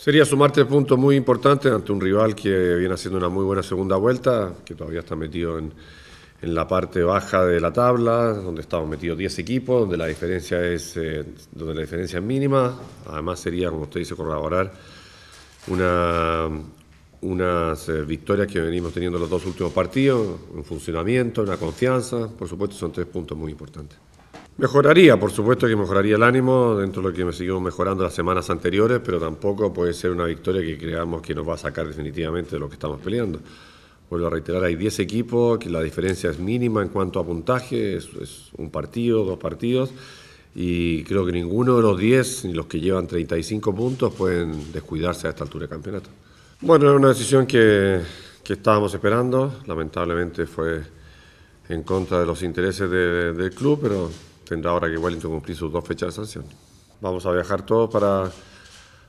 Sería sumar tres puntos muy importantes ante un rival que viene haciendo una muy buena segunda vuelta, que todavía está metido en, la parte baja de la tabla, donde estamos metidos 10 equipos, donde la diferencia es, eh, donde la diferencia es mínima. Además sería, como usted dice, corroborar una, unas eh, victorias que venimos teniendo los dos últimos partidos, un funcionamiento, una confianza. Por supuesto son tres puntos muy importantes. Mejoraría, por supuesto que mejoraría el ánimo dentro de lo que seguimos mejorando las semanas anteriores, pero tampoco puede ser una victoria que creamos que nos va a sacar definitivamente de lo que estamos peleando. Vuelvo a reiterar, hay 10 equipos, que la diferencia es mínima en cuanto a puntaje, es, un partido, dos partidos, y creo que ninguno de los 10, ni los que llevan 35 puntos, pueden descuidarse a esta altura de campeonato. Bueno, era una decisión que, que estábamos esperando, lamentablemente fue en contra de los intereses del club, pero tendrá ahora que Wellington cumplir sus dos fechas de sanción. Vamos a viajar todos para,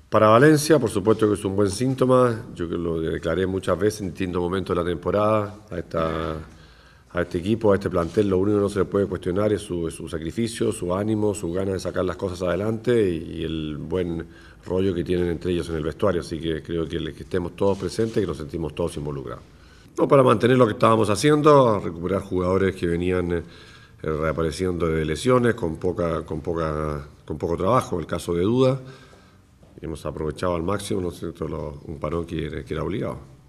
para Valencia, por supuesto que es un buen síntoma, yo lo declaré muchas veces en distintos momentos de la temporada, a, esta, a este equipo, a este plantel, lo único que no se le puede cuestionar es su, su sacrificio, su ánimo, su ganas de sacar las cosas adelante y, el buen rollo que tienen entre ellos en el vestuario, así que creo que, estemos todos presentes y que nos sentimos todos involucrados. No, para mantener lo que estábamos haciendo, recuperar jugadores que venían eh, eh, reapareciendo de lesiones, con, poca, con, poca, con poco trabajo, el caso de duda. hemos aprovechado al máximo un parón que era obligado.